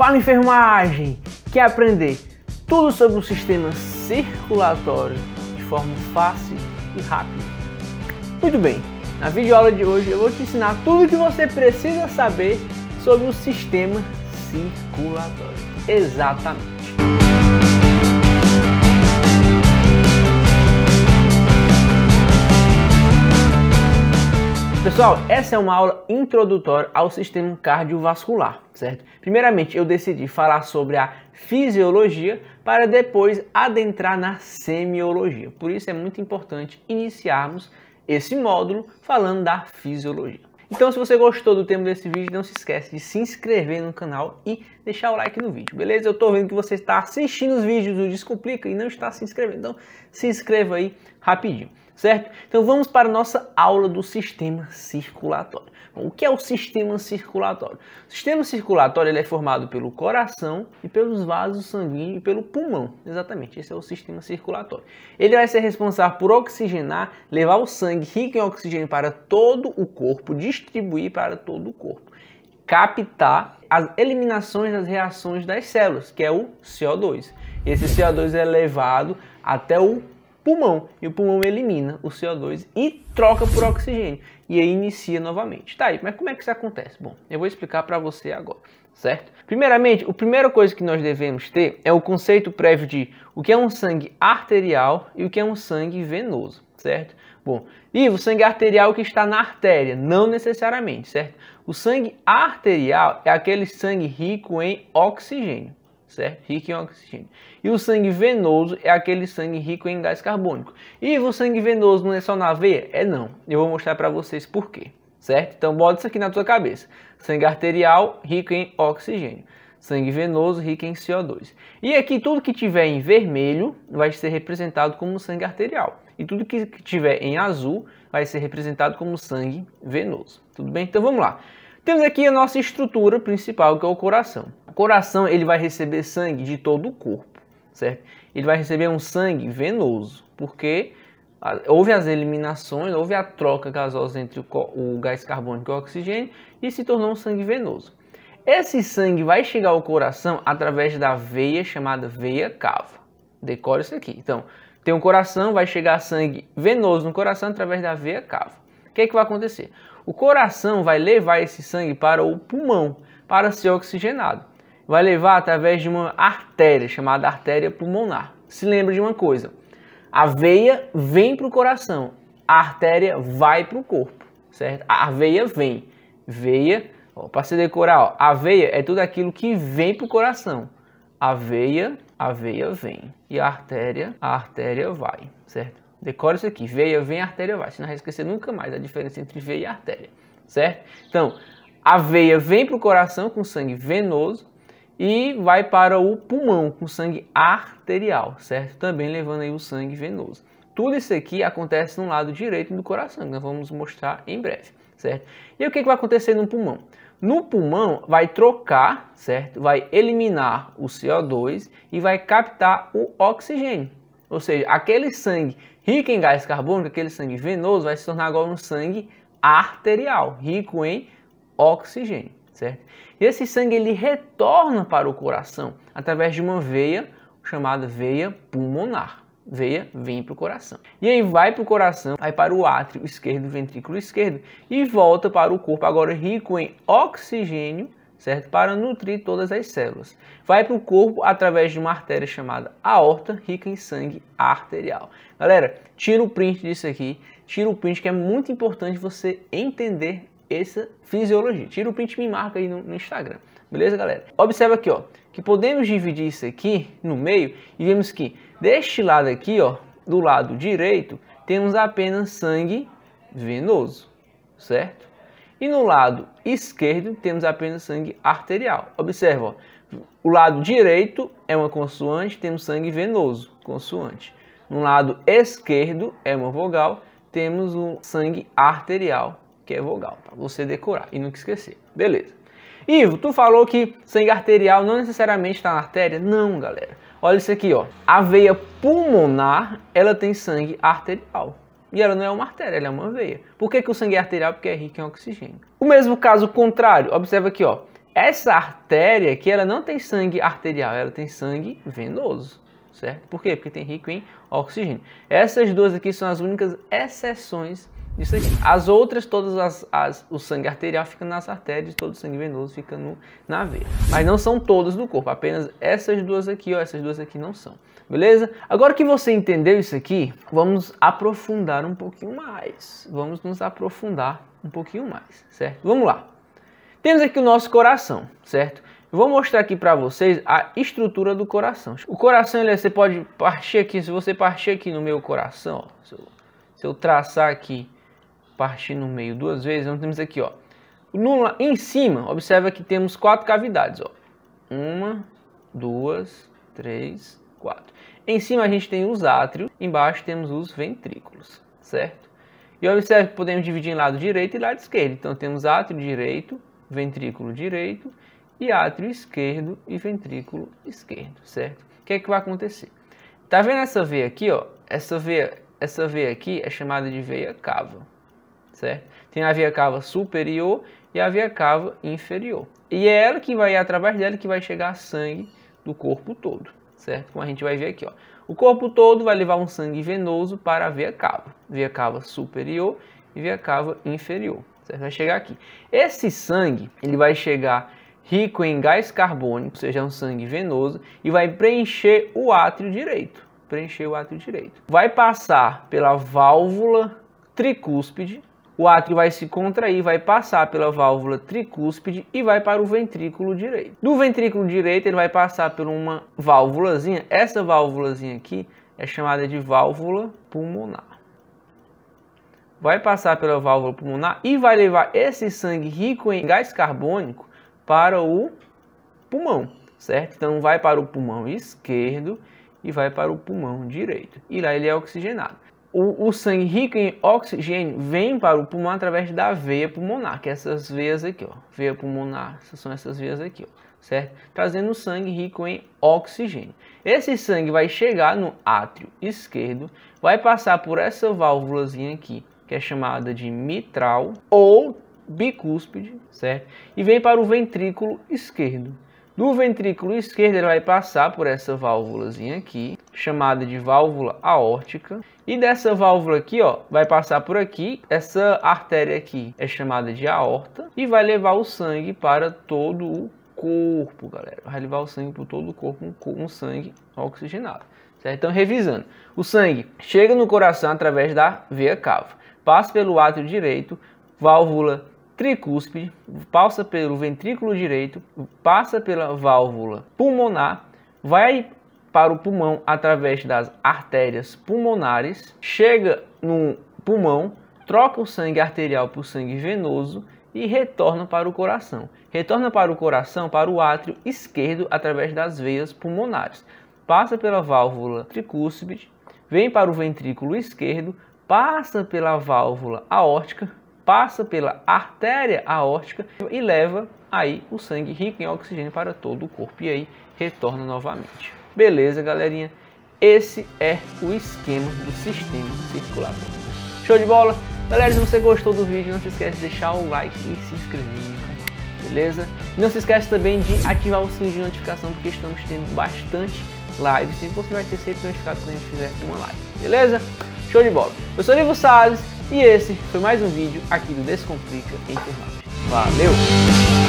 Fala Enfermagem! Quer aprender tudo sobre o sistema circulatório de forma fácil e rápida? Muito bem, na videoaula de hoje eu vou te ensinar tudo o que você precisa saber sobre o sistema circulatório. Exatamente. Então, pessoal, essa é uma aula introdutória ao sistema cardiovascular, certo? Primeiramente, eu decidi falar sobre a fisiologia para depois adentrar na semiologia. Por isso é muito importante iniciarmos esse módulo falando da fisiologia. Então, se você gostou do tema desse vídeo, não se esquece de se inscrever no canal e deixar o like no vídeo, beleza? Eu estou vendo que você está assistindo os vídeos do Descomplica e não está se inscrevendo, então se inscreva aí rapidinho certo? Então vamos para a nossa aula do sistema circulatório. Bom, o que é o sistema circulatório? O sistema circulatório ele é formado pelo coração e pelos vasos sanguíneos e pelo pulmão. Exatamente, esse é o sistema circulatório. Ele vai ser responsável por oxigenar, levar o sangue rico em oxigênio para todo o corpo, distribuir para todo o corpo, captar as eliminações das reações das células, que é o CO2. Esse CO2 é levado até o pulmão e o pulmão elimina o CO2 e troca por oxigênio e aí inicia novamente. Tá aí, mas como é que isso acontece? Bom, eu vou explicar para você agora, certo? Primeiramente, a primeira coisa que nós devemos ter é o conceito prévio de o que é um sangue arterial e o que é um sangue venoso, certo? Bom, e o sangue arterial que está na artéria, não necessariamente, certo? O sangue arterial é aquele sangue rico em oxigênio certo? Rico em oxigênio. E o sangue venoso é aquele sangue rico em gás carbônico. E o sangue venoso não é só na veia? É não. Eu vou mostrar para vocês por quê, certo? Então bota isso aqui na tua cabeça. Sangue arterial rico em oxigênio. Sangue venoso rico em CO2. E aqui tudo que tiver em vermelho vai ser representado como sangue arterial. E tudo que tiver em azul vai ser representado como sangue venoso. Tudo bem? Então vamos lá. Temos aqui a nossa estrutura principal, que é o coração. O coração ele vai receber sangue de todo o corpo, certo? Ele vai receber um sangue venoso, porque houve as eliminações, houve a troca gasosa entre o, gás carbônico e o oxigênio e se tornou um sangue venoso. Esse sangue vai chegar ao coração através da veia chamada veia cava. Decore isso aqui. Então, tem um coração, vai chegar sangue venoso no coração através da veia cava. O que, é que vai acontecer? O coração vai levar esse sangue para o pulmão, para ser oxigenado. Vai levar através de uma artéria chamada artéria pulmonar. Se lembra de uma coisa: a veia vem para o coração, a artéria vai para o corpo, certo? A veia vem. Veia, para se decorar, ó, a veia é tudo aquilo que vem para o coração. A veia, a veia vem. E a artéria, a artéria vai, certo? Decore isso aqui. Veia vem, artéria vai. Você não vai esquecer nunca mais a diferença entre veia e artéria, certo? Então, a veia vem para o coração com sangue venoso e vai para o pulmão com sangue arterial, certo? Também levando aí o sangue venoso. Tudo isso aqui acontece no lado direito do coração, que nós vamos mostrar em breve, certo? E o que, que vai acontecer no pulmão? No pulmão vai trocar, certo? Vai eliminar o CO2 e vai captar o oxigênio. Ou seja, aquele sangue rico em gás carbônico, aquele sangue venoso, vai se tornar agora um sangue arterial, rico em oxigênio, certo? E esse sangue ele retorna para o coração através de uma veia chamada veia pulmonar. Veia vem para o coração. E aí vai para o coração, vai para o átrio esquerdo, ventrículo esquerdo e volta para o corpo agora rico em oxigênio certo? Para nutrir todas as células. Vai para o corpo através de uma artéria chamada aorta, rica em sangue arterial. Galera, tira o print disso aqui, tira o print que é muito importante você entender essa fisiologia. Tira o print e me marca aí no, no Instagram. Beleza, galera? Observa aqui, ó, que podemos dividir isso aqui no meio e vemos que deste lado aqui, ó, do lado direito, temos apenas sangue venoso, certo? E no lado esquerdo temos apenas sangue arterial. Observa, ó, o lado direito é uma consoante, temos sangue venoso, consoante. No lado esquerdo é uma vogal, temos um sangue arterial, que é vogal, para você decorar e nunca esquecer. Beleza. Ivo, tu falou que sangue arterial não necessariamente está na artéria? Não, galera. Olha isso aqui, ó. A veia pulmonar, ela tem sangue arterial. E ela não é uma artéria, ela é uma veia. Por que, que o sangue é arterial? Porque é rico em oxigênio. O mesmo caso contrário, observa aqui, ó. Essa artéria aqui, ela não tem sangue arterial, ela tem sangue venoso, certo? Por quê? Porque tem rico em oxigênio. Essas duas aqui são as únicas exceções isso aqui. As outras, todas as, as, o sangue arterial fica nas artérias, todo o sangue venoso fica no, na veia. Mas não são todas do corpo, apenas essas duas aqui, ó, essas duas aqui não são. Beleza? Agora que você entendeu isso aqui, vamos aprofundar um pouquinho mais. Vamos nos aprofundar um pouquinho mais, certo? Vamos lá. Temos aqui o nosso coração, certo? Eu vou mostrar aqui para vocês a estrutura do coração. O coração, ele, é, você pode partir aqui, se você partir aqui no meu coração, ó, se eu, se eu traçar aqui partir no meio duas vezes, Então temos aqui, ó. No, em cima, observa que temos quatro cavidades, ó. Uma, duas, três, quatro. Em cima a gente tem os átrios, embaixo temos os ventrículos, certo? E observe que podemos dividir em lado direito e lado esquerdo. Então temos átrio direito, ventrículo direito e átrio esquerdo e ventrículo esquerdo, certo? O que é que vai acontecer? Tá vendo essa veia aqui, ó? Essa veia, essa veia aqui é chamada de veia cava certo? Tem a via cava superior e a via cava inferior. E é ela que vai, através dela, que vai chegar sangue do corpo todo, certo? Como a gente vai ver aqui, ó. O corpo todo vai levar um sangue venoso para a via cava, via cava superior e via cava inferior, certo? Vai chegar aqui. Esse sangue, ele vai chegar rico em gás carbônico, ou seja, é um sangue venoso, e vai preencher o átrio direito, preencher o átrio direito. Vai passar pela válvula tricúspide, o átrio vai se contrair, vai passar pela válvula tricúspide e vai para o ventrículo direito. Do ventrículo direito, ele vai passar por uma válvulazinha. Essa válvulazinha aqui é chamada de válvula pulmonar. Vai passar pela válvula pulmonar e vai levar esse sangue rico em gás carbônico para o pulmão, certo? Então vai para o pulmão esquerdo e vai para o pulmão direito. E lá ele é oxigenado o, o, sangue rico em oxigênio vem para o pulmão através da veia pulmonar, que é essas veias aqui, ó. Veia pulmonar, são essas veias aqui, ó, certo? Trazendo sangue rico em oxigênio. Esse sangue vai chegar no átrio esquerdo, vai passar por essa válvulazinha aqui, que é chamada de mitral ou bicúspide, certo? E vem para o ventrículo esquerdo. Do ventrículo esquerdo, ele vai passar por essa válvulazinha aqui, chamada de válvula aórtica. E dessa válvula aqui, ó, vai passar por aqui. Essa artéria aqui é chamada de aorta e vai levar o sangue para todo o corpo, galera. Vai levar o sangue para todo o corpo, com um sangue oxigenado. Certo? Então, revisando. O sangue chega no coração através da veia cava, passa pelo átrio direito, válvula tricúspide, passa pelo ventrículo direito, passa pela válvula pulmonar, vai para o pulmão através das artérias pulmonares, chega no pulmão, troca o sangue arterial por sangue venoso e retorna para o coração. Retorna para o coração, para o átrio esquerdo, através das veias pulmonares. Passa pela válvula tricúspide, vem para o ventrículo esquerdo, passa pela válvula aórtica, passa pela artéria aórtica e leva aí o sangue rico em oxigênio para todo o corpo e aí retorna novamente. Beleza, galerinha? Esse é o esquema do sistema circulatório. Show de bola? Galera, se você gostou do vídeo, não se esquece de deixar o like e se inscrever beleza? Não se esquece também de ativar o sininho de notificação, porque estamos tendo bastante lives e você vai ter sempre notificado quando a gente fizer uma live, beleza? Show de bola! Eu sou o Ivo Salles, e esse foi mais um vídeo aqui do Descomplica Enfermagem. Valeu!